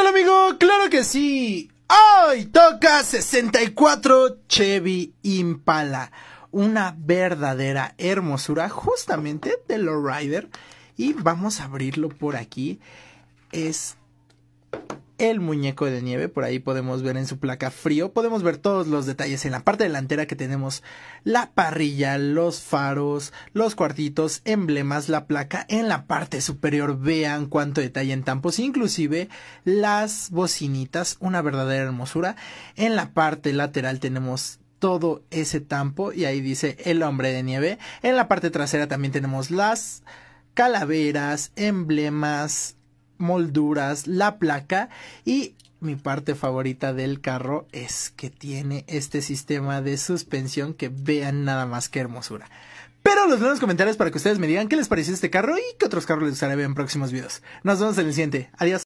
Hola amigo? Claro que sí. Hoy toca 64 Chevy Impala. Una verdadera hermosura justamente de Low Rider. Y vamos a abrirlo por aquí. Es el muñeco de nieve. Por ahí podemos ver en su placa frío. Podemos ver todos los detalles en la parte delantera que tenemos la parrilla, los faros, los cuartitos, emblemas, la placa. En la parte superior vean cuánto detalle en tampos. Inclusive las bocinitas. Una verdadera hermosura. En la parte lateral tenemos todo ese tampo y ahí dice el hombre de nieve. En la parte trasera también tenemos las calaveras, emblemas, molduras, la placa y mi parte favorita del carro es que tiene este sistema de suspensión que vean nada más que hermosura. Pero los veo en los comentarios para que ustedes me digan qué les pareció este carro y qué otros carros les gustaría ver en próximos videos. Nos vemos en el siguiente. Adiós.